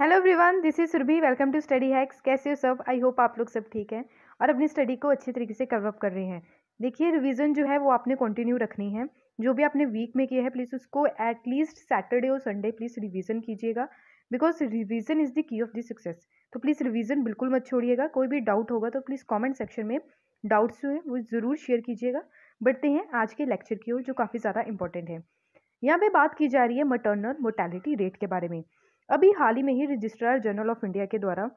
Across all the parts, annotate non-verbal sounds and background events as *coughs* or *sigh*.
hello everyone this is Surabhi welcome to study hacks कैसे हो सब आई होप आप लोग सब ठीक हैं और अपनी स्टडी को अच्छे तरीके से कवरअप कर रहे हैं देखिए रिवीजन जो है वो आपने कंटिन्यू रखनी है जो भी आपने वीक में किया है प्लीज़ उसको एटलीस्ट सैटरडे और संडे प्लीज़ रिवीजन कीजिएगा because revision is the key of the success तो प्लीज़ रिविज़न बिल्कुल मत छोड़िएगा कोई भी डाउट होगा तो प्लीज़ कॉमेंट सेक्शन में डाउट्स जो है वो ज़रूर शेयर कीजिएगा बढ़ते हैं आज के लेक्चर की ओर जो काफ़ी ज़्यादा इंपॉर्टेंट है यहाँ पे बात की जा रही है मटर्नल मोर्टेलिटी रेट के बारे में अभी हाल ही में ही रजिस्ट्रार जनरल ऑफ इंडिया के द्वारा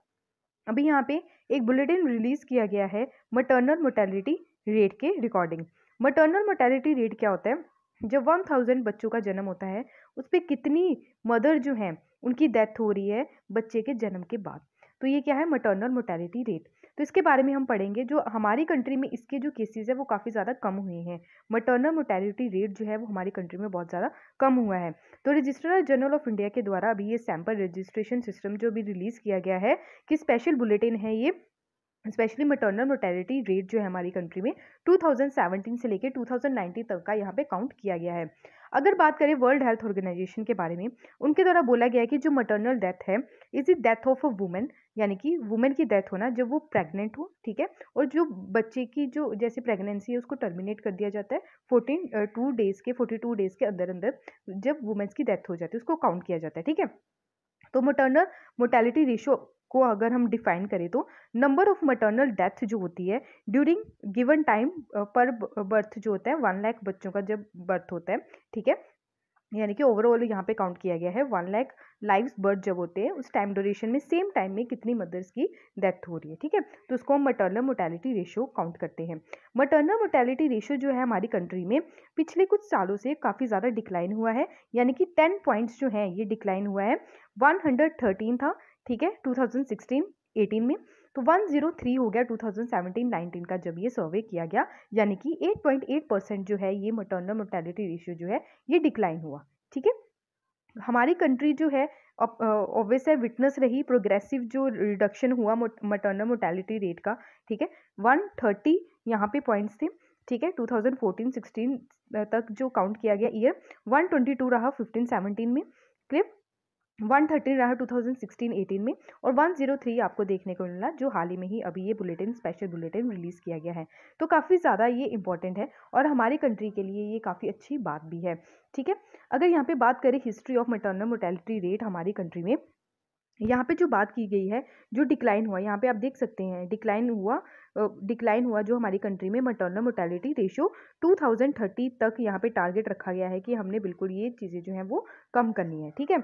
अभी यहाँ पे एक बुलेटिन रिलीज़ किया गया है मटर्नल मोटेलिटी रेट के रिकॉर्डिंग मटर्नल मोटेलिटी रेट क्या होता है जब वन थाउजेंड बच्चों का जन्म होता है उस पर कितनी मदर जो हैं उनकी डेथ हो रही है बच्चे के जन्म के बाद तो ये क्या है मटर्नल मोटेलिटी रेट तो इसके बारे में हम पढ़ेंगे जो हमारी कंट्री में इसके जो केसेस है वो काफ़ी ज़्यादा कम हुए हैं मटर्नल मोटेलिटी रेट जो है वो हमारी कंट्री में बहुत ज़्यादा कम हुआ है तो रजिस्ट्रार जनरल ऑफ इंडिया के द्वारा अभी ये सैम्पल रजिस्ट्रेशन सिस्टम जो अभी रिलीज़ किया गया है कि स्पेशल बुलेटिन है ये स्पेशली मटर्नल मोटेलिटी रेट जो है हमारी कंट्री में 2017 से लेकर 2019 तक का यहाँ पे काउंट किया गया है अगर बात करें वर्ल्ड हेल्थ ऑर्गेनाइजेशन के बारे में उनके द्वारा बोला गया है कि जो मटर्नल डेथ है is is death of a women यानी कि वुमेन की डेथ होना जब वो प्रेग्नेंट हो ठीक है और जो बच्चे की जो जैसे प्रेगनेंसी है उसको टर्मिनेट कर दिया जाता है फोर्टीन टू डेज़ के फोर्टी टू डेज़ के अंदर अंदर जब वुमेन्स की डेथ हो जाती है उसको काउंट किया जाता है ठीक है तो मोटर्नल मोटेलिटी रेशो को अगर हम डिफाइन करें तो नंबर ऑफ मटर्नल डेथ जो होती है ड्यूरिंग गिवन टाइम पर बर्थ जो होता है वन लाख बच्चों का जब बर्थ होता है ठीक है यानी कि ओवरऑल यहाँ पे काउंट किया गया है वन लाख लाइव्स बर्थ जब होते हैं उस टाइम ड्यूरेशन में सेम टाइम में कितनी मदर्स की डेथ हो रही है ठीक है तो उसको हम मटर्नल मोटेलिटी रेशियो काउंट करते हैं मटर्नल मोटेलिटी रेशियो जो है हमारी कंट्री में पिछले कुछ सालों से काफ़ी ज़्यादा डिक्लाइन हुआ है यानी कि टेन पॉइंट्स जो हैं ये डिक्लाइन हुआ है वन हंड्रेड थर्टीन था ठीक है 2016 18 में तो 103 हो गया 2017-19 का जब ये सर्वे किया गया यानी कि 8.8 परसेंट जो है ये मटर्नल मोर्टेलिटी रेशियो जो है ये डिक्लाइन हुआ ठीक है हमारी कंट्री जो है ऑब्वियस है विटनेस रही प्रोग्रेसिव जो रिडक्शन हुआ मटर्नल मोर्टेलिटी रेट का ठीक है 130 थर्टी यहाँ पे पॉइंट्स थे ठीक है 2014-16 तक जो काउंट किया गया ईयर 122 रहा 15-17 में क्लिप वन थर्टी रहा टू थाउजेंड सिक्सटीन एटीन में और वन जीरो थ्री आपको देखने को मिला जो हाल ही में ही अभी ये बुलेटिन स्पेशल बुलेटिन रिलीज़ किया गया है तो काफ़ी ज़्यादा ये इंपॉर्टेंट है और हमारी कंट्री के लिए ये काफ़ी अच्छी बात भी है ठीक है अगर यहाँ पे बात करें history of maternal mortality rate हमारी कंट्री में यहाँ पे जो बात की गई है जो डिक्लाइन हुआ यहाँ पे आप देख सकते हैं डिक्लाइन हुआ डिक्लाइन हुआ जो हमारी कंट्री में मटर्नल मोटेलिटी रेशियो 2030 तक यहाँ पे टारगेट रखा गया है कि हमने बिल्कुल ये चीज़ें जो हैं वो कम करनी है ठीक है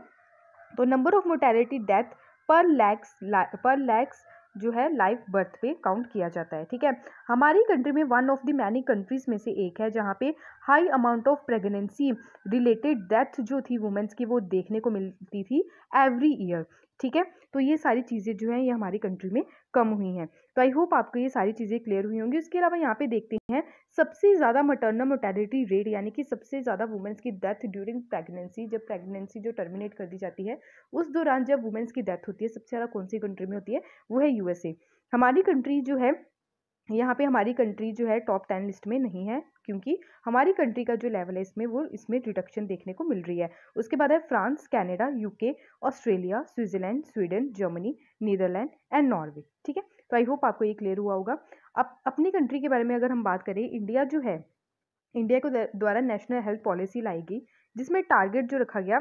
तो नंबर ऑफ मोटेलिटी डेथ पर लैक्स पर लैक्स जो है लाइफ बर्थ पे काउंट किया जाता है ठीक है हमारी कंट्री में one of the many countries में से एक है जहाँ पे high amount of pregnancy related death जो थी वुमेंस की वो देखने को मिलती थी एवरी ईयर ठीक है तो ये सारी चीज़ें जो हैं ये हमारी कंट्री में कम हुई हैं तो आई होप आपको ये सारी चीज़ें क्लियर हुई होंगी उसके अलावा यहाँ पे देखते हैं सबसे ज़्यादा मटर्नल मोटेलिटी रेट यानी कि सबसे ज़्यादा वुमेंस की डेथ ड्यूरिंग प्रेगनेंसी जब प्रेगनेंसी जो टर्मिनेट कर दी जाती है उस दौरान जब वुमेंस की डेथ होती है सबसे ज़्यादा कौन सी कंट्री में होती है वो है यूएसए हमारी कंट्री जो है यहाँ पे हमारी कंट्री जो है टॉप टेन लिस्ट में नहीं है क्योंकि हमारी कंट्री का जो लेवल है इसमें वो इसमें रिडक्शन देखने को मिल रही है उसके बाद है France Canada UK Australia Switzerland Sweden Germany Netherland and Norway ठीक है तो आई होप आपको ये क्लियर हुआ होगा अब अपनी कंट्री के बारे में अगर हम बात करें इंडिया जो है इंडिया को द्वारा नेशनल हेल्थ पॉलिसी लाई गई जिसमें टारगेट जो रखा गया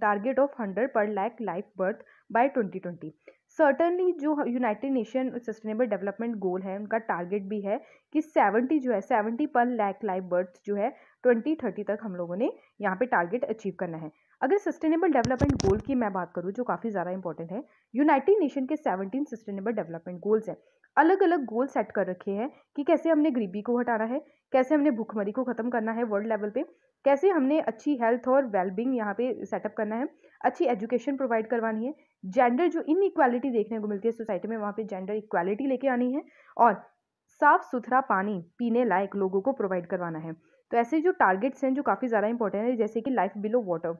target of hundred per lakh life birth by twenty twenty certainly जो United Nation sustainable development goal है उनका टारगेट भी है कि सेवेंटी जो है सेवेंटी पर लैक लाइव बर्थ जो है ट्वेंटी थर्टी तक हम लोगों ने यहाँ पे टारगेट अचीव करना है अगर सस्टेनेबल डेवलपमेंट गोल की मैं बात करूँ जो काफ़ी ज़्यादा इंपॉर्टेंट है यूनाइटेड नेशन के सेवनटीन सस्टेनेबल डेवलपमेंट गोल्स हैं अलग अलग गोल सेट कर रखे हैं कि कैसे हमने गरीबी को हटाना है कैसे हमने भूखमरी को ख़त्म करना है वर्ल्ड लेवल पे कैसे हमने अच्छी हेल्थ और वेलबींग यहाँ पे सेटअप करना है अच्छी एजुकेशन प्रोवाइड करवानी है जेंडर जो इनइक्वालिटी देखने को मिलती है सोसाइटी में वहाँ पे जेंडर इक्वालिटी लेके आनी है और साफ़ सुथरा पानी पीने लायक लोगों को प्रोवाइड करवाना है तो ऐसे जो टारगेट्स हैं जो काफ़ी ज़्यादा इंपॉर्टेंट है जैसे कि लाइफ बिलो वाटर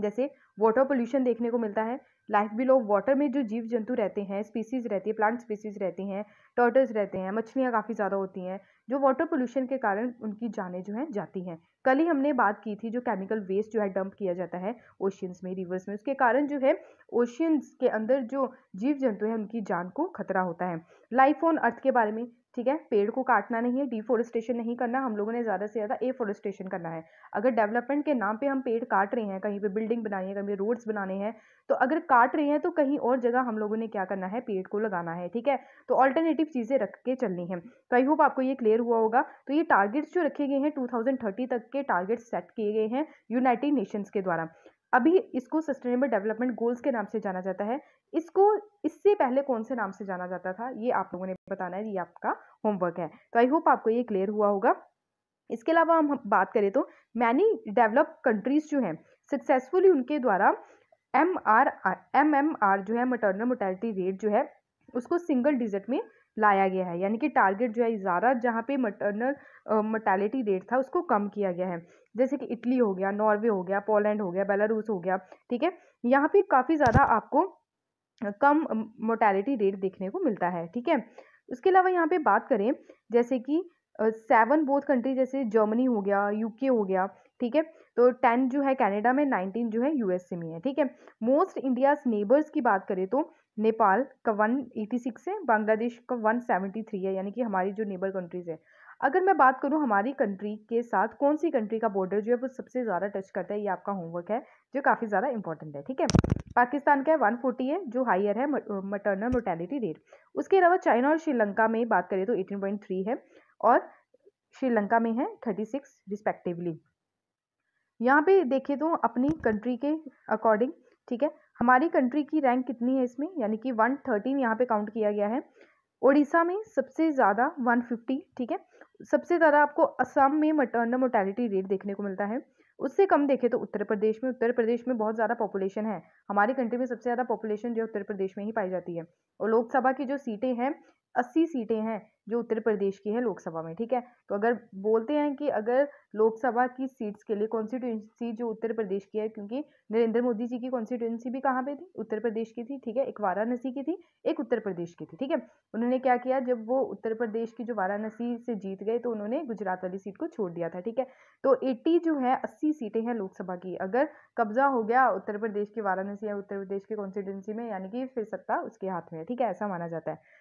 जैसे वाटर पोल्यूशन देखने को मिलता है लाइफ बिलो वाटर में जो जीव जंतु रहते हैं स्पीसीज़ रहती है प्लांट स्पीसीज़ रहती हैं टर्टल्स रहते हैं मछलियाँ काफ़ी ज़्यादा होती हैं जो वाटर पोल्यूशन के कारण उनकी जानें जो हैं जाती हैं कल ही हमने बात की थी जो केमिकल वेस्ट जो है डंप किया जाता है ओशियंस में रिवर्स में उसके कारण जो है ओशियंस के अंदर जो जीव जंतु हैं उनकी जान को खतरा होता है लाइफ ऑन अर्थ के बारे में ठीक है पेड़ को काटना नहीं है डिफोरेस्टेशन नहीं करना हम लोगों ने ज़्यादा से ज़्यादा एफॉरेस्टेशन करना है अगर डेवलपमेंट के नाम पे हम पेड़ काट रहे हैं कहीं पे बिल्डिंग बनानी है कहीं पे रोड्स बनाने हैं तो अगर काट रहे हैं तो कहीं और जगह हम लोगों ने क्या करना है पेड़ को लगाना है ठीक है तो ऑल्टरनेटिव चीज़ें रख के चलनी है तो आई होप आपको ये क्लियर हुआ होगा तो ये टारगेट्स जो रखे गए हैं टू तक के टारगेट्स सेट किए गए हैं यूनाइटेड नेशंस के द्वारा अभी इसको सस्टेनेबल डेवलपमेंट गोल्स के नाम से जाना जाता है इसको इससे पहले कौन से नाम से जाना जाता था ये आप लोगों ने बताना है ये आपका होमवर्क है तो आई होप आपको ये क्लियर हुआ होगा इसके अलावा हम बात करें तो मैनी डेवलप कंट्रीज जो हैं सक्सेसफुली उनके द्वारा M R M M R जो है मटर्नल मोटेलिटी रेट जो है उसको सिंगल डिजिट में लाया गया है यानी कि टारगेट जो है ज़्यादा जहाँ पे मटर्नल मोटेलिटी रेट था उसको कम किया गया है जैसे कि इटली हो गया नॉर्वे हो गया पोलैंड हो गया बेलारूस हो गया ठीक है यहाँ पे काफ़ी ज़्यादा आपको कम मोटेलिटी रेट देखने को मिलता है ठीक है उसके अलावा यहाँ पे बात करें जैसे कि सेवन बोथ कंट्री जैसे जर्मनी हो गया यूके हो गया ठीक है तो टेन जो है कैनेडा में नाइनटीन जो है यूएसए में है ठीक है मोस्ट इंडियाज नेबर्स की बात करें तो नेपाल का वन एटी सिक्स है बांग्लादेश का वन सेवेंटी थ्री है यानी कि हमारी जो नेबर कंट्रीज़ है अगर मैं बात करूँ हमारी कंट्री के साथ कौन सी कंट्री का बॉर्डर जो है वो सबसे ज़्यादा टच करता है ये आपका होमवर्क है जो काफ़ी ज़्यादा इंपॉर्टेंट है ठीक है पाकिस्तान का है वन फोर्टी है जो हाइयर है मटर्नल मोटेलिटी रेट उसके अलावा चाइना और श्रीलंका में बात करें तो एटीन पॉइंट थ्री है और श्रीलंका में है थर्टी सिक्स रिस्पेक्टिवली यहाँ पे देखें तो अपनी कंट्री के अकॉर्डिंग ठीक है हमारी कंट्री की रैंक कितनी है इसमें यानी कि वन थर्टीन यहाँ पर काउंट किया गया है उड़ीसा में सबसे ज़्यादा 150 ठीक है सबसे ज़्यादा आपको असम में मटर्नल मोटेलिटी रेट देखने को मिलता है उससे कम देखें तो उत्तर प्रदेश में उत्तर प्रदेश में बहुत ज़्यादा पॉपुलेशन है हमारी कंट्री में सबसे ज़्यादा पॉपुलेशन जो है उत्तर प्रदेश में ही पाई जाती है और लोकसभा की जो सीटें हैं अस्सी सीटें हैं जो उत्तर प्रदेश की है लोकसभा में ठीक है तो अगर बोलते हैं कि अगर लोकसभा की सीट्स के लिए कॉन्स्टिट्यूंसी जो उत्तर प्रदेश की है क्योंकि नरेंद्र मोदी जी की कॉन्स्टिट्यूंसी भी कहाँ पे थी उत्तर प्रदेश की थी ठीक है एक वाराणसी की थी एक उत्तर प्रदेश की थी ठीक है उन्होंने क्या किया जब वो उत्तर प्रदेश की जो वाराणसी से जीत गए तो उन्होंने गुजरात वाली सीट को छोड़ दिया था ठीक है तो एट्टी जो है अस्सी सीटें हैं लोकसभा की अगर कब्जा हो गया उत्तर प्रदेश की वाराणसी या उत्तर प्रदेश की कॉन्स्टिट्यूंसी में यानी कि फिर सत्ता उसके हाथ में है ठीक है ऐसा माना जाता है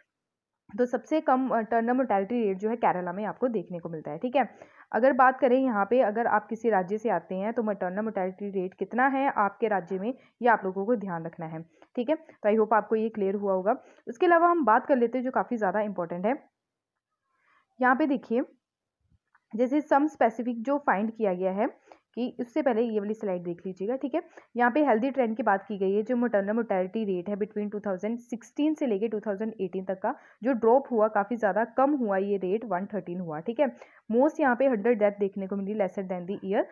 तो सबसे कम टर्नर मोटैलिटी रेट जो है केरला में आपको देखने को मिलता है ठीक है अगर बात करें यहाँ पे अगर आप किसी राज्य से आते हैं तो मटर्नल मोटैलिटी रेट कितना है आपके राज्य में ये आप लोगों को ध्यान रखना है ठीक है तो आई होप आपको ये क्लियर हुआ होगा उसके अलावा हम बात कर लेते हैं जो काफ़ी ज़्यादा इंपॉर्टेंट है यहाँ पे देखिए जैसे सम स्पेसिफिक जो फाइंड किया गया है कि इससे पहले ये वाली स्लाइड देख लीजिएगा ठीक है यहाँ पे हेल्दी ट्रेंड की बात की गई है जो मोटरनल मोटेलिटी रेट है बिटवीन 2016 से लेके 2018 तक का जो ड्रॉप हुआ काफ़ी ज़्यादा कम हुआ ये रेट 113 हुआ ठीक है मोस्ट यहाँ पे 100 डेथ देखने को मिली लेसर देन दी ईयर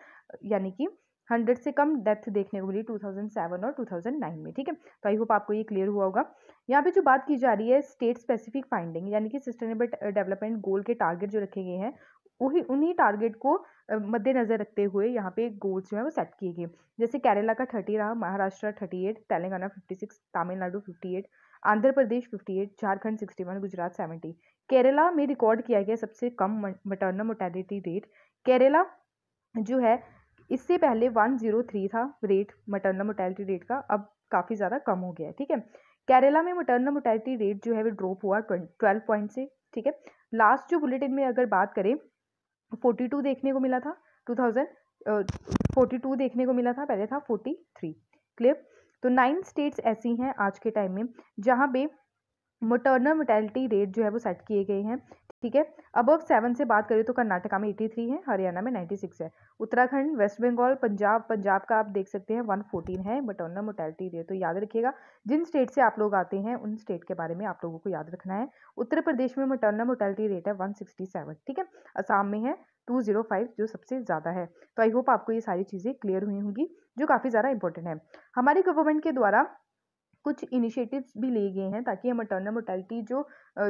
यानी कि 100 से कम डेथ देखने को मिली 2007 और 2009 में ठीक है तो आई होप आपको ये क्लियर हुआ होगा यहाँ पे जो बात की जा रही है स्टेट स्पेसिफिक फाइंडिंग यानी कि सस्टेनेबल डेवलपमेंट गोल के टारगेट जो रखे गए हैं वही उन्हीं टारगेट को मद्देनज़र रखते हुए यहाँ पे गोल्स जो है वो सेट किए गए जैसे केरला का थर्टी रहा Maharashtra thirty eight Telangana fifty six Tamil Nadu fifty eight Andhra प्रदेश fifty eight Jharkhand sixty one Gujarat seventy Kerala में रिकॉर्ड किया गया सबसे कम मटर्नल मोटेलिटी रेट केरला जो है इससे पहले वन जीरो थ्री था रेट मटर्नल मोटेलिटी रेट का अब काफ़ी ज़्यादा कम हो गया है ठीक है केरला में मटर्नल मोटेलिटी रेट जो है वो ड्रॉप हुआ ट्वेल्व पॉइंट से ठीक है लास्ट जो बुलेटिन में अगर बात करें फोर्टी टू देखने को मिला था टू थाउजेंड फोर्टी टू देखने को मिला था पहले था फोर्टी थ्री क्लियर तो नाइन स्टेट्स ऐसी हैं आज के टाइम में जहाँ पे मटर्नल मोटेलिटी रेट जो है वो सेट किए गए हैं ठीक है अबव सेवन से बात करें तो कर्नाटका में एटी थ्री है हरियाणा में नाइन्टी सिक्स है उत्तराखंड वेस्ट बंगाल पंजाब पंजाब का आप देख सकते हैं वन फोर्टीन है मटोनल मोटेलिटी रेट तो याद रखिएगा जिन स्टेट से आप लोग आते हैं उन स्टेट के बारे में आप लोगों को याद रखना है उत्तर प्रदेश में मटोनल मोटेलिटी रेट है वन ठीक है आसाम में है टू जो सबसे ज़्यादा है तो आई होप आपको ये सारी चीज़ें क्लियर हुई होंगी जो काफ़ी ज़्यादा इंपॉर्टेंट है हमारी गवर्नमेंट के द्वारा कुछ इनिशिएटिव्स भी लिए गए हैं ताकि हम मटर्नल मोटेलिटी जो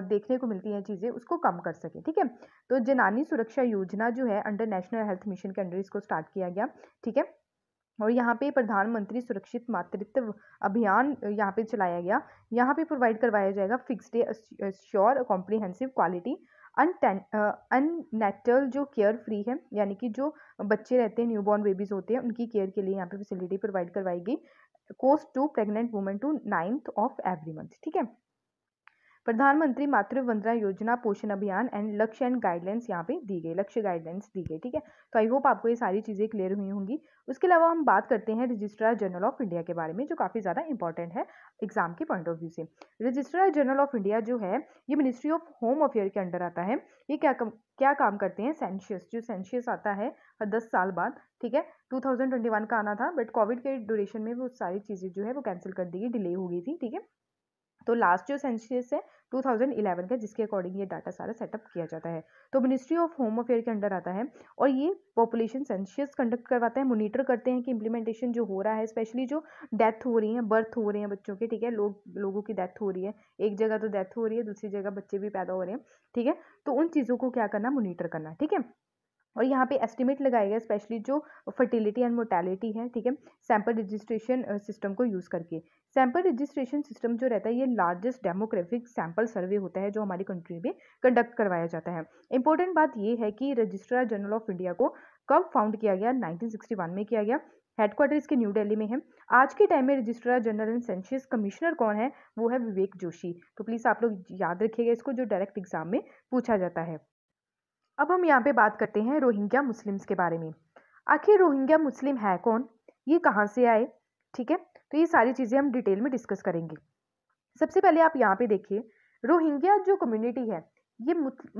देखने को मिलती हैं चीज़ें उसको कम कर सके ठीक है तो जनानी सुरक्षा योजना जो है अंडर नेशनल हेल्थ मिशन के अंडर इसको स्टार्ट किया गया ठीक है और यहाँ पे प्रधानमंत्री सुरक्षित मातृत्व अभियान यहाँ पे चलाया गया यहाँ पे प्रोवाइड करवाया जाएगा fix day sure comprehensive quality antenatal जो केयर फ्री है यानी कि जो बच्चे रहते हैं न्यूबॉर्न बेबीज़ होते हैं उनकी केयर के लिए यहाँ पे फैसिलिटी प्रोवाइड करवाई गई course to pregnant women to ninth of every month ठीक है प्रधानमंत्री मातृ वंदना योजना पोषण अभियान एंड लक्ष्य एंड गाइडलाइंस यहाँ पे दी गई लक्ष्य गाइडलाइंस दी गई ठीक है तो आई होप आपको ये सारी चीज़ें क्लियर हुई होंगी उसके अलावा हम बात करते हैं रजिस्ट्रार जनरल ऑफ इंडिया के बारे में जो काफ़ी ज़्यादा इंपॉर्टेंट है एग्जाम के पॉइंट ऑफ व्यू से रजिस्ट्रार जनरल ऑफ इंडिया जो है ये मिनिस्ट्री ऑफ होम अफेयर के अंडर आता है ये क्या कम, क्या काम करते हैं सेंशियस जो सेंशियस आता है हर दस साल बाद ठीक है 2021 का आना था बट कोविड के ड्यूरेशन में वो सारी चीज़ें जो है वो कैंसिल कर दी गई डिले हो गई थी ठीक है तो लास्ट जो सेंसियस है 2011 का जिसके अकॉर्डिंग ये डाटा सारा सेटअप किया जाता है तो मिनिस्ट्री ऑफ होम अफेयर के अंडर आता है और ये पॉपुलेशन सेंशियस कंडक्ट करवाते हैं मोनिटर करते हैं कि इम्प्लीमेंटेशन जो हो रहा है स्पेशली जो डेथ हो रही है बर्थ हो रहे हैं बच्चों के ठीक है लोग लोगों की डेथ हो रही है एक जगह तो डेथ हो रही है दूसरी जगह बच्चे भी पैदा हो रहे हैं ठीक है तो उन चीज़ों को क्या करना मोनिटर करना ठीक है और यहाँ पे एस्टिमेट लगाया गया स्पेशली जो फर्टिलिटी एंड मोर्टेलिटी है ठीक है सैम्पल रजिस्ट्रेशन सिस्टम को यूज़ करके सैम्पल रजिस्ट्रेशन सिस्टम जो रहता है ये लार्जेस्ट डेमोग्राफिक सैम्पल सर्वे होता है जो हमारी कंट्री में कंडक्ट करवाया जाता है इंपॉर्टेंट बात ये है कि रजिस्ट्रार जनरल ऑफ इंडिया को कब फाउंड किया गया नाइनटीन में किया गया हेडक्वार्टर इसके न्यू दिल्ली में है आज के टाइम में registrar general and census commissioner कौन है वो है विवेक जोशी तो प्लीज़ आप लोग याद रखिएगा इसको जो डायरेक्ट एग्जाम में पूछा जाता है अब हम यहाँ पे बात करते हैं रोहिंग्या मुस्लिम्स के बारे में आखिर रोहिंग्या मुस्लिम है कौन ये कहाँ से आए ठीक है तो ये सारी चीज़ें हम डिटेल में डिस्कस करेंगे सबसे पहले आप यहाँ पे देखिए रोहिंग्या जो कम्युनिटी है ये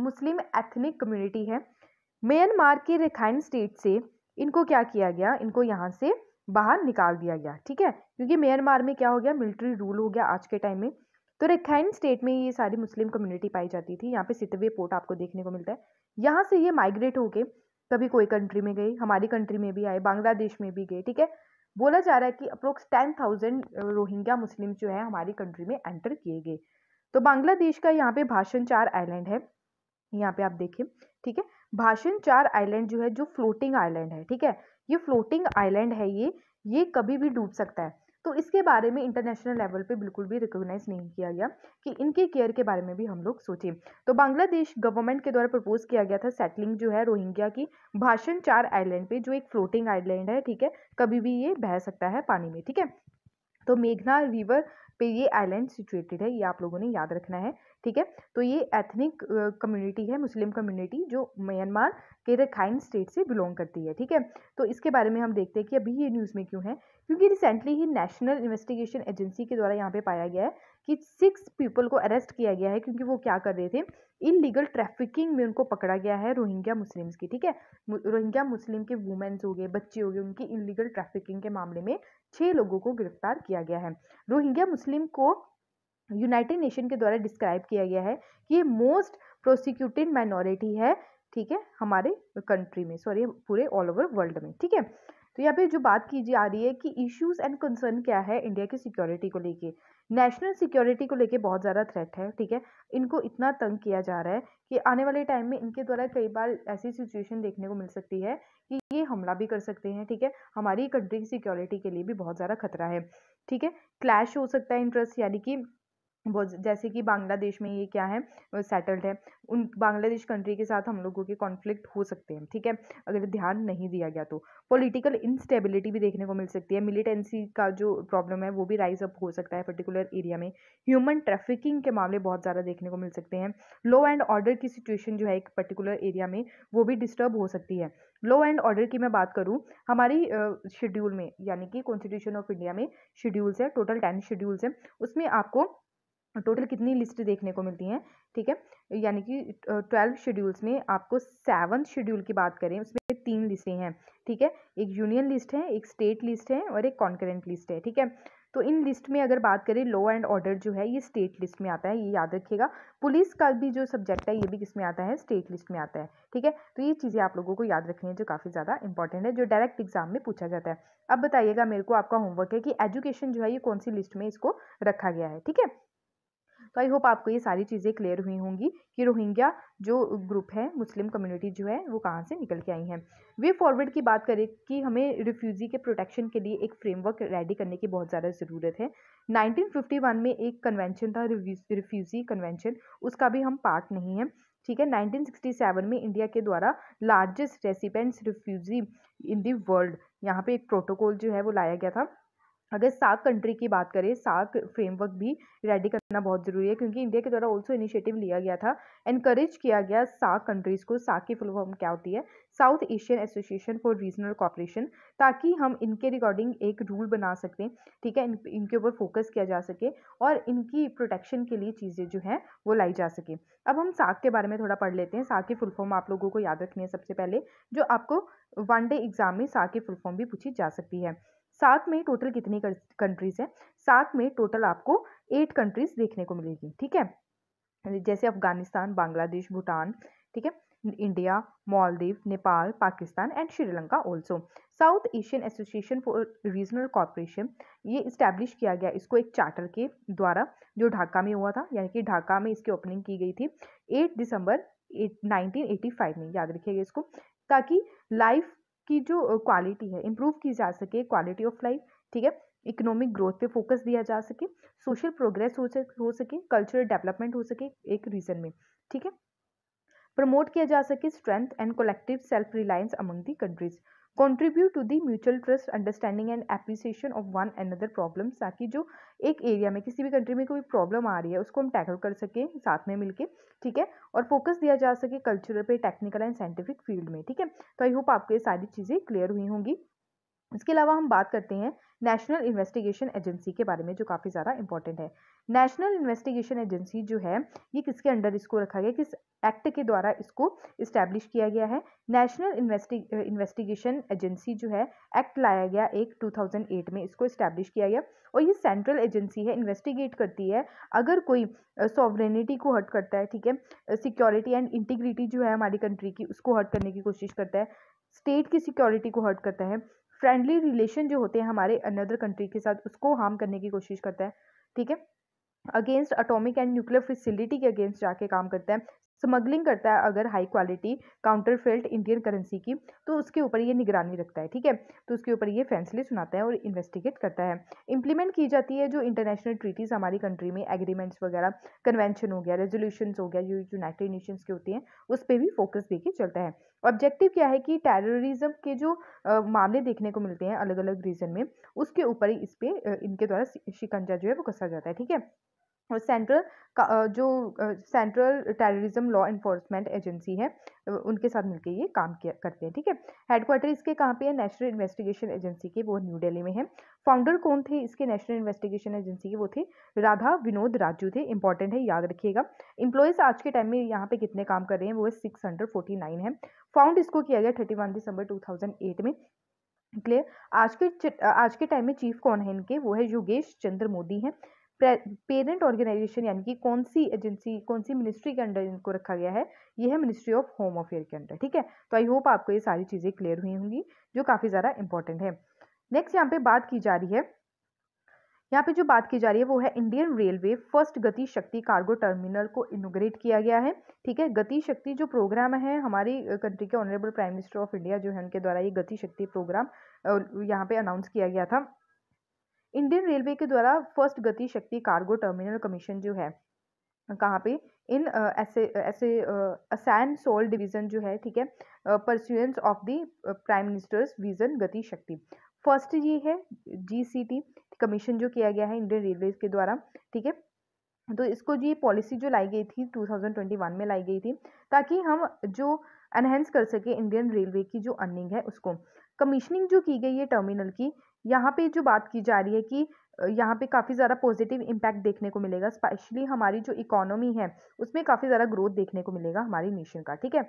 मुस्लिम एथनिक कम्युनिटी है म्यांमार के रेखाइन स्टेट से इनको क्या किया गया इनको यहाँ से बाहर निकाल दिया गया ठीक है क्योंकि म्यांमार में क्या हो गया मिलिट्री रूल हो गया आज के टाइम में तो रेखाइन स्टेट में ये सारी मुस्लिम कम्युनिटी पाई जाती थी यहाँ पे सितवे पोर्ट आपको देखने को मिलता है यहाँ से ये माइग्रेट होके कभी कोई कंट्री में गई हमारी कंट्री में भी आए बांग्लादेश में भी गए ठीक है बोला जा रहा है कि approx ten thousand Rohingya Muslim जो है हमारी कंट्री में एंटर किए गए तो बांग्लादेश का यहाँ पे भाषण चार आइलैंड है यहाँ पे आप देखें ठीक है भाषण चार आइलैंड जो है जो फ्लोटिंग आइलैंड है ठीक है ये फ्लोटिंग आइलैंड है ये ये कभी भी डूब सकता है तो इसके बारे में इंटरनेशनल लेवल पे बिल्कुल भी रिकॉग्नाइज नहीं किया गया कि इनके केयर के बारे में भी हम लोग सोचें तो बांग्लादेश गवर्नमेंट के द्वारा प्रपोज किया गया था सेटलिंग जो है रोहिंग्या की भाषण चार आइलैंड पे जो एक फ्लोटिंग आइलैंड है ठीक है कभी भी ये बह सकता है पानी में ठीक है तो मेघना रिवर पे ये आइलैंड सिचुएटेड है ये आप लोगों ने याद रखना है ठीक है तो ये एथनिक कम्युनिटी है मुस्लिम कम्युनिटी जो म्यांमार के रखाइन स्टेट से बिलोंग करती है ठीक है तो इसके बारे में हम देखते हैं कि अभी ये न्यूज़ में क्यों है क्योंकि रिसेंटली ही नेशनल इन्वेस्टिगेशन एजेंसी के द्वारा यहाँ पे पाया गया है कि सिक्स पीपल को अरेस्ट किया गया है क्योंकि वो क्या कर रहे थे इलीगल ट्रैफिकिंग में उनको पकड़ा गया है रोहिंग्या मुस्लिम्स की ठीक है रोहिंग्या मुस्लिम के वुमेन्स हो गए बच्चे हो गए उनकी इलीगल ट्रैफिकिंग के मामले में छः लोगों को गिरफ्तार किया गया है रोहिंग्या मुस्लिम को यूनाइटेड नेशन के द्वारा डिस्क्राइब किया गया है कि ये मोस्ट प्रोसिक्यूटेड माइनॉरिटी है ठीक है हमारे कंट्री में सॉरी पूरे ऑल ओवर वर्ल्ड में ठीक है तो यहाँ पे जो बात की जा रही है कि इश्यूज एंड कंसर्न क्या है इंडिया की सिक्योरिटी को लेके नेशनल सिक्योरिटी को लेके बहुत ज़्यादा थ्रेट है ठीक है इनको इतना तंग किया जा रहा है कि आने वाले टाइम में इनके द्वारा कई बार ऐसी सिचुएशन देखने को मिल सकती है कि ये हमला भी कर सकते हैं ठीक है हमारी कंट्री की सिक्योरिटी के लिए भी बहुत ज़्यादा खतरा है ठीक है क्लैश हो सकता है इंटरेस्ट यानी कि वो जैसे कि बांग्लादेश में ये क्या है सेटल्ड है उन बांग्लादेश कंट्री के साथ हम लोगों के कॉन्फ्लिक्ट हो सकते हैं ठीक है अगर ध्यान नहीं दिया गया तो पॉलिटिकल इंस्टेबिलिटी भी देखने को मिल सकती है मिलिटेंसी का जो प्रॉब्लम है वो भी राइज अप हो सकता है पर्टिकुलर एरिया में ह्यूमन ट्रैफिकिंग के मामले बहुत ज़्यादा देखने को मिल सकते हैं लो एंड ऑर्डर की सिचुएशन जो है एक पर्टिकुलर एरिया में वो भी डिस्टर्ब हो सकती है लॉ एंड ऑर्डर की मैं बात करूँ हमारी शेड्यूल में यानी कि कॉन्स्टिट्यूशन ऑफ इंडिया में शेड्यूल्स है टोटल टेन शेड्यूल्स हैं उसमें आपको टोटल कितनी लिस्ट देखने को मिलती हैं ठीक है यानी कि ट्वेल्व शेड्यूल्स में आपको सेवन शेड्यूल की बात करें उसमें तीन लिस्टें हैं ठीक है एक यूनियन लिस्ट है एक स्टेट लिस्ट है और एक कॉन्करेंट लिस्ट है ठीक है तो इन लिस्ट में अगर बात करें लॉ एंड ऑर्डर जो है ये स्टेट लिस्ट में आता है ये याद रखिएगा पुलिस का भी जो सब्जेक्ट है ये भी किस में आता है स्टेट लिस्ट में आता है ठीक है तो ये चीज़ें आप लोगों को याद रखनी है जो काफ़ी ज़्यादा इंपॉर्टेंट है जो डायरेक्ट एग्जाम में पूछा जाता है अब बताइएगा मेरे को आपका होमवर्क है कि एजुकेशन जो है ये कौन सी लिस्ट में इसको रखा गया है ठीक है तो आई होप आपको ये सारी चीज़ें क्लियर हुई होंगी कि रोहिंग्या जो ग्रुप है मुस्लिम कम्युनिटी जो है वो कहाँ से निकल के आई हैं वे फॉरवर्ड की बात करें कि हमें रिफ्यूजी के प्रोटेक्शन के लिए एक फ्रेमवर्क रेडी करने की बहुत ज़्यादा ज़रूरत है 1951 में एक कन्वेंशन था रिफ्यूजी कन्वेंशन उसका भी हम पार्ट नहीं है ठीक है 1967 में इंडिया के द्वारा largest recipients refugee in the world यहाँ पे एक प्रोटोकॉल जो है वो लाया गया था अगर साक कंट्री की बात करें साक फ्रेमवर्क भी रेडी करना बहुत ज़रूरी है क्योंकि इंडिया के द्वारा ऑल्सो इनिशिएटिव लिया गया था इनक्रेज किया गया साक कंट्रीज़ को साक की फुल फॉर्म क्या होती है South Asian Association for Regional Cooperation ताकि हम इनके रिकॉर्डिंग एक रूल बना सकें ठीक है इन इनके ऊपर फोकस किया जा सके और इनकी प्रोटेक्शन के लिए चीज़ें जो हैं वो लाई जा सके अब हम साग के बारे में थोड़ा पढ़ लेते हैं साग की फुल फॉर्म आप लोगों को याद रखनी है सबसे पहले जो आपको वन डे एग्जाम में साग की फुल फॉर्म भी पूछी जा सकती है साथ में टोटल कितनी कंट्रीज़ हैं साथ में टोटल आपको एट कंट्रीज़ देखने को मिलेगी ठीक है जैसे अफगानिस्तान बांग्लादेश भूटान ठीक है India Maldives Nepal Pakistan and Sri Lanka also south Asian Association for regional corporation ये इस्टेब्लिश किया गया इसको एक चार्टर के द्वारा जो ढाका में हुआ था यानी कि ढाका में इसकी ओपनिंग की गई थी 8 दिसंबर 1985 में याद रखिएगा इसको ताकि लाइफ की जो क्वालिटी है इम्प्रूव की जा सके क्वालिटी ऑफ लाइफ ठीक है इकोनॉमिक ग्रोथ पे फोकस दिया जा सके सोशल प्रोग्रेस हो सके हो सके कल्चरल डेवलपमेंट हो सके एक रीजन में ठीक है प्रमोट किया जा सके strength and collective self reliance among the countries contribute to the mutual trust understanding and appreciation of one and other problem ताकि जो एक एरिया में किसी भी कंट्री में कोई प्रॉब्लम आ रही है उसको हम टैकल कर सकें साथ में मिलकर ठीक है और फोकस दिया जा सके कल्चरल पे टेक्निकल एंड साइंटिफिक फील्ड में ठीक है तो आई होप आपको ये सारी चीज़ें क्लियर हुई होंगी इसके अलावा हम बात करते हैं नेशनल इन्वेस्टिगेशन एजेंसी के बारे में जो काफ़ी ज़्यादा इंपॉर्टेंट है नेशनल इन्वेस्टिगेशन एजेंसी जो है ये किसके अंडर इसको रखा गया किस एक्ट के द्वारा इसको इस्टेब्लिश किया गया है नेशनल इन्वेस्टिगेशन एजेंसी जो है एक्ट लाया गया एक 2008 में इसको इस्टेब्लिश किया गया और ये सेंट्रल एजेंसी है इन्वेस्टिगेट करती है अगर कोई सॉवरेनिटी को हर्ट करता है ठीक है सिक्योरिटी एंड इंटीग्रिटी जो है हमारी कंट्री की उसको हर्ट करने की कोशिश करता है स्टेट की सिक्योरिटी को हर्ट करता है फ्रेंडली रिलेशन जो होते हैं हमारे अनदर कंट्री के साथ उसको हार्म करने की कोशिश करता है ठीक है against atomic and nuclear facility के अगेंस्ट जाके काम करता है स्मगलिंग करता है अगर high quality counterfeit Indian currency की तो उसके ऊपर ये निगरानी रखता है ठीक है तो उसके ऊपर ये फैसले सुनाता है और इन्वेस्टिगेट करता है इंप्लीमेंट की जाती है जो इंटरनेशनल ट्रीटीज़ हमारी कंट्री में एग्रीमेंट्स वगैरह कन्वेंशन हो गया रेजोल्यूशन हो गया जो यूनाइटेड नेशंस के होते हैं उस पर भी फोकस दे चलता है ऑब्जेक्टिव क्या है कि टेररिज्म के जो आ, मामले देखने को मिलते हैं अलग अलग रीजन में उसके ऊपर ही इस पर इनके द्वारा शिकंजा जो है वो कसा जाता है ठीक है सेंट्रल जो central terrorism law enforcement agency है उनके साथ मिलकर ये काम किया करते हैं ठीक है हेडक्वार्टर इसके कहाँ पे है नेशनल इन्वेस्टिगेशन एजेंसी के वो न्यू दिल्ली में है फाउंडर कौन थे इसके नेशनल इन्वेस्टिगेशन एजेंसी के वो थे राधा विनोद राजू थे इंपॉर्टेंट है याद रखिएगा इंप्लॉयज़ आज के टाइम में यहाँ पे कितने काम कर रहे हैं वो है सिक्स हंड्रेड फोर्टी नाइन है फाउंड इसको किया गया thirty one December two thousand eight में क्लियर आज के आज के टाइम में चीफ कौन है इनके वो है योगेश चंद्र मोदी हैं पेरेंट ऑर्गेनाइजेशन यानी कि कौन सी एजेंसी कौन सी मिनिस्ट्री के अंडर इनको रखा गया है ये है मिनिस्ट्री ऑफ होम अफेयर के अंडर ठीक है तो आई होप आपको ये सारी चीज़ें क्लियर हुई होंगी जो काफ़ी ज़्यादा इंपॉर्टेंट है नेक्स्ट यहाँ पे बात की जा रही है यहाँ पे जो बात की जा रही है वो है इंडियन रेलवे फर्स्ट गति शक्ति कार्गो टर्मिनल को इनोग्रेट किया गया है ठीक है गति शक्ति जो प्रोग्राम है हमारी कंट्री के honourable prime minister of India जो है उनके द्वारा ये गति शक्ति प्रोग्राम यहाँ पे अनाउंस किया गया था इंडियन रेलवे के द्वारा फर्स्ट गति शक्ति कार्गो टर्मिनल कमीशन जो है कहाँ पे इन ऐसे ऐसे असैन सोल डिवीज़न जो है ठीक है pursuance of the prime minister's vision Gati Shakti first ये है जी कमीशन जो किया गया है इंडियन रेलवे के द्वारा ठीक है तो इसको जी पॉलिसी जो लाई गई थी 2021 में लाई गई थी ताकि हम जो एनहेंस कर सके इंडियन रेलवे की जो अर्निंग है उसको कमीशनिंग जो की गई है टर्मिनल की यहाँ पे जो बात की जा रही है कि यहाँ पे काफ़ी ज़्यादा पॉजिटिव इम्पैक्ट देखने को मिलेगा स्पेशली हमारी जो इकोनॉमी है उसमें काफ़ी ज़्यादा ग्रोथ देखने को मिलेगा हमारी नेशन का ठीक है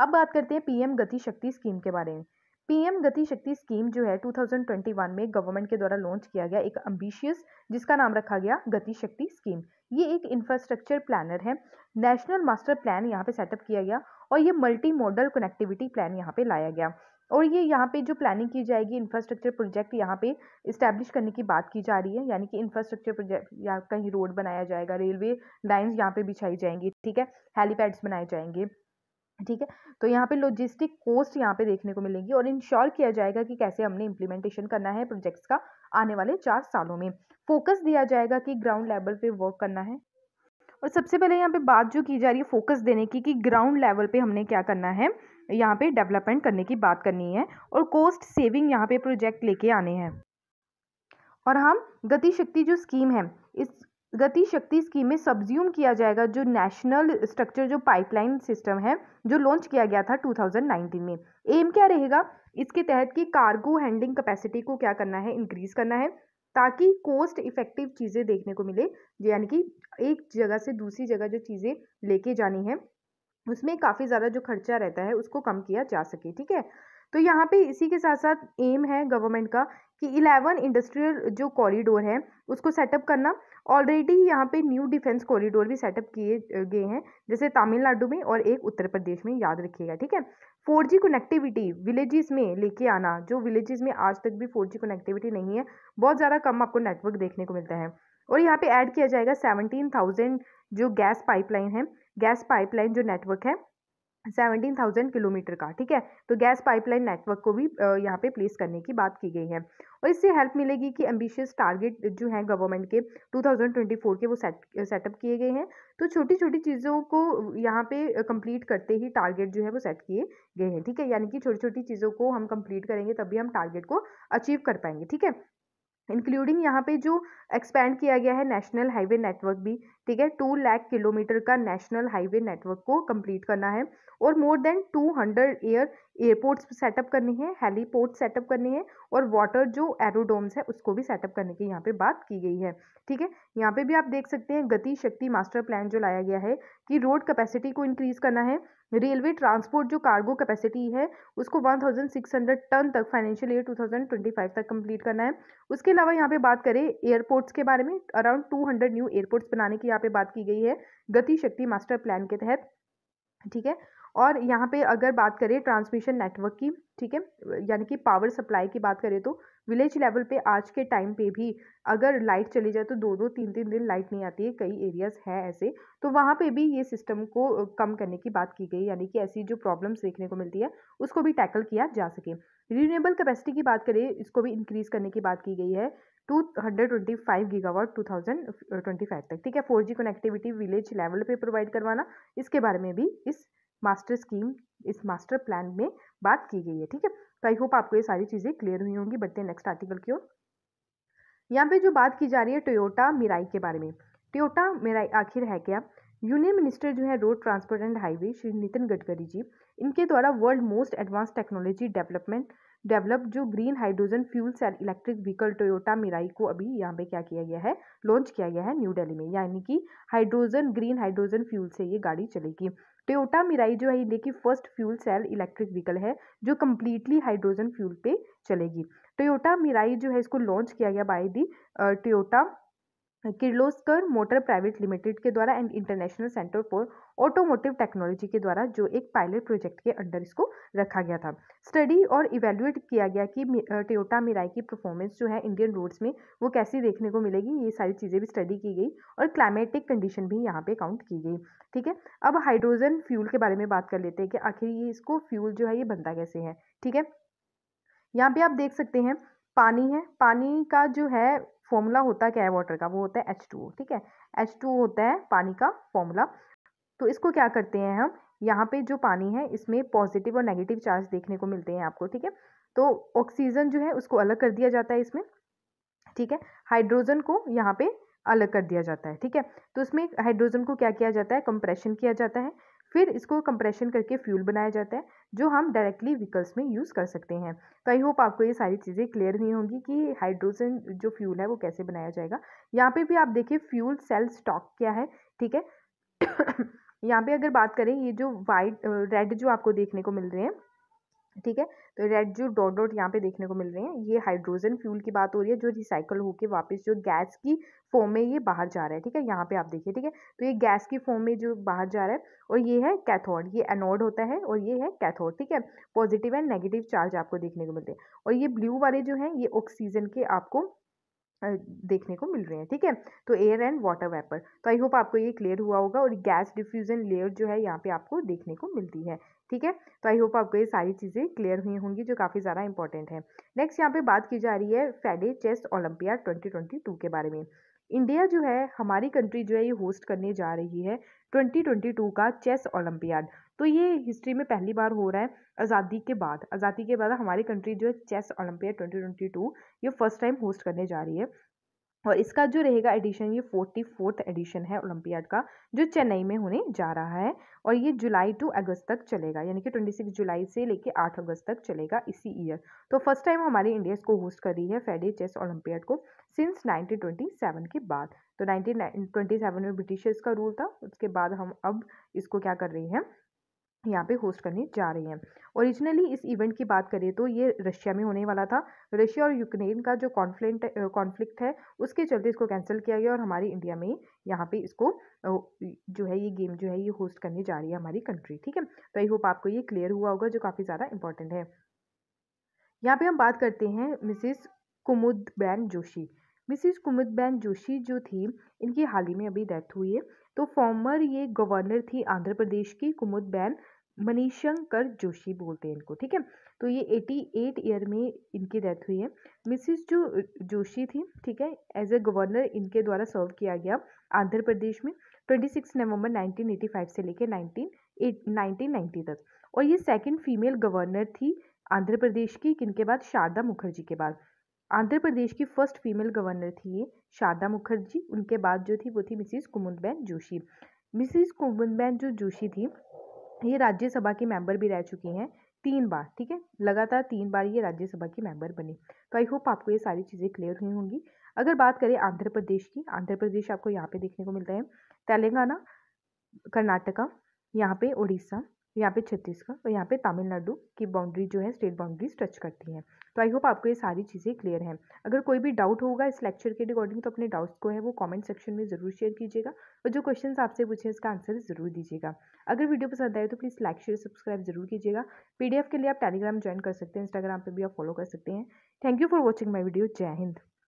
अब बात करते हैं पीएम गति शक्ति स्कीम के बारे में पीएम गति शक्ति स्कीम जो है 2021 में गवर्नमेंट के द्वारा लॉन्च किया गया एक अम्बिशियस जिसका नाम रखा गया गति शक्ति स्कीम ये एक इंफ्रास्ट्रक्चर प्लानर है नेशनल मास्टर प्लान यहाँ पे सेटअप किया गया और ये मल्टी मॉडल कनेक्टिविटी प्लान यहाँ पे लाया गया और ये यहाँ पे जो प्लानिंग की जाएगी इंफ्रास्ट्रक्चर प्रोजेक्ट यहाँ पे इस्टेब्लिश करने की बात की जा रही है यानी कि इंफ्रास्ट्रक्चर प्रोजेक्ट या कहीं रोड बनाया जाएगा रेलवे लाइंस यहाँ पे बिछाई जाएंगी ठीक है हेलीपैड्स बनाए जाएंगे ठीक है तो यहाँ पे लॉजिस्टिक कोस्ट यहाँ पे देखने को मिलेंगी और इंश्योर किया जाएगा कि कैसे हमने इम्प्लीमेंटेशन करना है प्रोजेक्ट्स का आने वाले चार सालों में फोकस दिया जाएगा कि ग्राउंड लेवल पे वर्क करना है और सबसे पहले यहाँ पे बात जो की जा रही है फोकस देने की कि ग्राउंड लेवल पे हमने क्या करना है यहाँ पे डेवलपमेंट करने की बात करनी है और कॉस्ट सेविंग यहाँ पे प्रोजेक्ट लेके आने हैं और हम गति शक्ति जो स्कीम है इस गति शक्ति स्कीम में सब्ज्यूम किया जाएगा जो नेशनल स्ट्रक्चर जो पाइपलाइन सिस्टम है जो लॉन्च किया गया था 2019 में एम क्या रहेगा इसके तहत कि कार्गो हैंडलिंग कैपेसिटी को क्या करना है इंक्रीज करना है ताकि कोस्ट इफ़ेक्टिव चीज़ें देखने को मिले यानी कि एक जगह से दूसरी जगह जो चीज़ें लेके जानी है उसमें काफ़ी ज़्यादा जो खर्चा रहता है उसको कम किया जा सके ठीक है तो यहाँ पे इसी के साथ साथ एम है गवर्नमेंट का कि इलेवन इंडस्ट्रियल जो कॉरिडोर है उसको सेटअप करना ऑलरेडी यहाँ पे न्यू डिफेंस कॉरिडोर भी सेटअप किए गए हैं जैसे तमिलनाडु में और एक उत्तर प्रदेश में याद रखिएगा ठीक है फोर जी कनेक्टिविटी विलेजेस में लेके आना जो विलेजेस में आज तक भी फोर जी कनेक्टिविटी नहीं है बहुत ज़्यादा कम आपको नेटवर्क देखने को मिलता है और यहाँ पर ऐड किया जाएगा सेवनटीन थाउजेंड जो गैस पाइपलाइन है गैस पाइपलाइन जो नेटवर्क है सेवनटीन थाउजेंड किलोमीटर का ठीक है तो गैस पाइपलाइन नेटवर्क को भी यहाँ पे प्लेस करने की बात की गई है और इससे हेल्प मिलेगी कि एम्बिशियस टारगेट जो हैं गवर्नमेंट के 2024 के वो सेट सेटअप किए गए हैं तो छोटी छोटी चीज़ों को यहाँ पे कंप्लीट करते ही टारगेट जो है वो सेट किए गए हैं ठीक है यानी कि छोटी छोटी चीज़ों को हम कंप्लीट करेंगे तभी हम टारगेट को अचीव कर पाएंगे ठीक है इंक्लूडिंग यहाँ पे जो एक्सपैंड किया गया है नेशनल हाईवे नेटवर्क भी ठीक है टू लैख किलोमीटर का नेशनल हाईवे नेटवर्क को कंप्लीट करना है और more than two hundred air airports setup करनी है हेलीपोर्ट सेटअप करनी है और वाटर जो एरोडोम्स है उसको भी सेटअप करने की यहाँ पे बात की गई है ठीक है यहाँ पे भी आप देख सकते हैं गति शक्ति मास्टर प्लान जो लाया गया है कि रोड कैपेसिटी को इंक्रीज करना है रेलवे ट्रांसपोर्ट जो कार्गो कैपेसिटी है उसको 1600 टन तक फाइनेंशियल ईयर 2025 तक कंप्लीट करना है उसके अलावा यहाँ पे बात करें एयरपोर्ट्स के बारे में अराउंड 200 न्यू एयरपोर्ट्स बनाने की यहाँ पे बात की गई है गति शक्ति मास्टर प्लान के तहत ठीक है और यहाँ पे अगर बात करें ट्रांसमिशन नेटवर्क की ठीक है यानी कि पावर सप्लाई की बात करें तो विलेज लेवल पे आज के टाइम पे भी अगर लाइट चली जाए तो दो दो तीन तीन दिन लाइट नहीं आती है कई एरियाज़ हैं ऐसे तो वहाँ पे भी ये सिस्टम को कम करने की बात की गई यानी कि ऐसी जो प्रॉब्लम्स देखने को मिलती है उसको भी टैकल किया जा सके रीनेबल कैपेसिटी की बात करें इसको भी इंक्रीज़ करने की बात की गई है two hundred twenty five gigawatt two thousand twenty five तक ठीक है four G connectivity village level पे प्रोवाइड करवाना इसके बारे में भी इस मास्टर स्कीम इस मास्टर प्लान में बात की गई है ठीक है तो आई होप आपको ये सारी चीज़ें क्लियर हुई होंगी बढ़ते हैं नेक्स्ट आर्टिकल की ओर यहाँ पे जो बात की जा रही है टोयोटा मिराई के बारे में टोयोटा मिराई आखिर है क्या यूनियन मिनिस्टर जो है road transport and highway Shri Nitin Gadkari ji इनके द्वारा world most advance technology development develop जो green hydrogen fuel cell electric vehicle Toyota Mirai को अभी यहाँ पे क्या किया गया है लॉन्च किया गया है न्यू दिल्ली में यानी कि हाइड्रोजन ग्रीन हाइड्रोजन फ्यूल से ये गाड़ी चलेगी टोयोटा मिराई जो है इंडिया की first fuel cell electric vehicle है जो कम्प्लीटली हाइड्रोजन फ्यूल पे चलेगी टोयोटा मिराई जो है इसको लॉन्च किया गया by the Toyota Kirloskar motor private limited के द्वारा and international centre for automotive technology के द्वारा जो एक पायलट प्रोजेक्ट के अंडर इसको रखा गया था स्टडी और इवेल्युएट किया गया कि टोयोटा मिराई की परफॉर्मेंस जो है इंडियन रोड्स में वो कैसी देखने को मिलेगी ये सारी चीज़ें भी स्टडी की गई और क्लाइमेटिक कंडीशन भी यहाँ पे काउंट की गई ठीक है अब हाइड्रोजन फ्यूल के बारे में बात कर लेते हैं कि आखिर ये इसको फ्यूल जो है ये बनता कैसे है ठीक है यहाँ पे आप देख सकते हैं पानी है पानी का जो है फॉर्मूला होता क्या है वाटर का वो होता है एच टू ठीक है एच टू होता है पानी का फॉर्मूला तो इसको क्या करते हैं हम यहाँ पे जो पानी है इसमें पॉजिटिव और नेगेटिव चार्ज देखने को मिलते हैं आपको ठीक है तो ऑक्सीजन जो है उसको अलग कर दिया जाता है इसमें ठीक है हाइड्रोजन को यहाँ पे अलग कर दिया जाता है ठीक है तो इसमें हाइड्रोजन को क्या किया जाता है कंप्रेशन किया जाता है फिर इसको कंप्रेशन करके फ्यूल बनाया जाता है जो हम डायरेक्टली व्हीकल्स में यूज़ कर सकते हैं तो आई होप आपको ये सारी चीज़ें क्लियर हुई होंगी कि हाइड्रोजन जो फ्यूल है वो कैसे बनाया जाएगा यहाँ पे भी आप देखिए फ्यूल सेल स्टॉक क्या है ठीक है *coughs* यहाँ पे अगर बात करें ये जो वाइट रेड जो आपको देखने को मिल रहे हैं ठीक है तो रेड जो डॉट डॉट यहाँ पे देखने को मिल रहे हैं ये हाइड्रोजन फ्यूल की बात हो रही है जो रिसाइकल होकर वापस जो गैस की फॉर्म में ये बाहर जा रहा है ठीक है यहाँ पे आप देखिए ठीक है तो ये गैस की फॉर्म में जो बाहर जा रहा है और ये है कैथोड ये एनोड होता है और ये है कैथोड ठीक है पॉजिटिव एंड नेगेटिव चार्ज आपको देखने को मिलते हैं और ये ब्लू वाले जो हैं ये ऑक्सीजन के आपको देखने को मिल रहे हैं ठीक है तो एयर एंड वाटर वेपर तो आई होप आपको ये क्लियर हुआ होगा और गैस डिफ्यूजन लेयर जो है यहाँ पे आपको देखने को मिलती है ठीक है तो आई होप आपको ये सारी चीज़ें क्लियर हुई होंगी जो काफ़ी ज़्यादा इंपॉर्टेंट है नेक्स्ट यहाँ पे बात की जा रही है फेडे चेस्ट ओलंपियाड ट्वेंटी के बारे में इंडिया जो है हमारी कंट्री जो है ये होस्ट करने जा रही है ट्वेंटी का चेस ओलंपियाड तो ये हिस्ट्री में पहली बार हो रहा है आज़ादी के बाद आज़ादी के बाद हमारी कंट्री जो है chess olympiad twenty twenty two ये फर्स्ट टाइम होस्ट करने जा रही है और इसका जो रहेगा एडिशन ये फोर्टी फोर्थ एडिशन है ओलंपियाड का जो चेन्नई में होने जा रहा है और ये जुलाई टू अगस्त तक चलेगा यानी कि ट्वेंटी सिक्स जुलाई से लेके आठ अगस्त तक चलेगा इसी ईयर तो फर्स्ट टाइम हमारी इंडिया इसको होस्ट कर रही है फेडे चेस ओलंपियाड को सिंस नाइनटीन ट्वेंटी सेवन के बाद तो नाइनटीन ट्वेंटी सेवन में ब्रिटिशर्स का रूल था उसके बाद हम अब इसको क्या कर रही हैं यहाँ पे होस्ट करने जा रही हैं ओरिजिनली इस इवेंट की बात करें तो ये रशिया में होने वाला था रशिया और यूक्रेन का जो कॉन्फ्लिक्ट कॉन्फ्लिक्ट है उसके चलते इसको कैंसिल किया गया और हमारे इंडिया में यहाँ पे इसको जो है ये गेम जो है ये होस्ट करने जा रही है हमारी कंट्री ठीक है तो आई होप आपको ये क्लियर हुआ होगा जो काफ़ी ज़्यादा इंपॉर्टेंट है यहाँ पर हम बात करते हैं मिसिस कुमुद बैन जोशी मिसिस कुमुद बैन जोशी जो थी इनकी हाल ही में अभी डेथ हुई है तो फॉर्मर ये गवर्नर थी आंध्र प्रदेश की कुमुद बैन मनीशंकर जोशी बोलते हैं इनको ठीक है तो ये 88 ईयर में इनकी डेथ हुई है मिसिस जो जोशी थी ठीक है एज ए गवर्नर इनके द्वारा सर्व किया गया आंध्र प्रदेश में 26 नवंबर 1985 से लेकर 19 1990 तक और ये सेकंड फीमेल गवर्नर थी आंध्र प्रदेश की किनके बाद शारदा मुखर्जी के बाद आंध्र प्रदेश की फर्स्ट फीमेल गवर्नर थी ये शारदा मुखर्जी उनके बाद जो थी वो थी मिसिस कुमुदबेन जोशी मिसिस कुमुदबेन जो जोशी थी ये राज्यसभा की मेंबर भी रह चुकी हैं तीन बार ठीक है लगातार तीन बार ये राज्यसभा की मेंबर बनी तो आई होप आपको ये सारी चीज़ें क्लियर हुई होंगी अगर बात करें आंध्र प्रदेश की आंध्र प्रदेश आपको यहाँ पे देखने को मिलता है तेलंगाना कर्नाटका यहाँ पे उड़ीसा यहाँ पे छत्तीसगढ़ और यहाँ पे तमिलनाडु की बाउंड्री जो है स्टेट बाउंड्रीज टच करती हैं तो आई होप आपको ये सारी चीज़ें क्लियर हैं अगर कोई भी डाउट होगा इस लेक्चर के रिकॉर्डिंग तो अपने डाउट्स को है वो कमेंट सेक्शन में ज़रूर शेयर कीजिएगा और जो क्वेश्चन आपसे पूछे इसका आंसर ज़रूर दीजिएगा अगर वीडियो पसंद आए तो प्लीज़ लाइक शेयर सब्सक्राइब जरूर कीजिएगा पी के लिए आप टेलीग्राम ज्वाइन कर सकते हैं इंस्टाग्राम पर भी आप फॉलो कर सकते हैं thank you for watching my video Jai Hind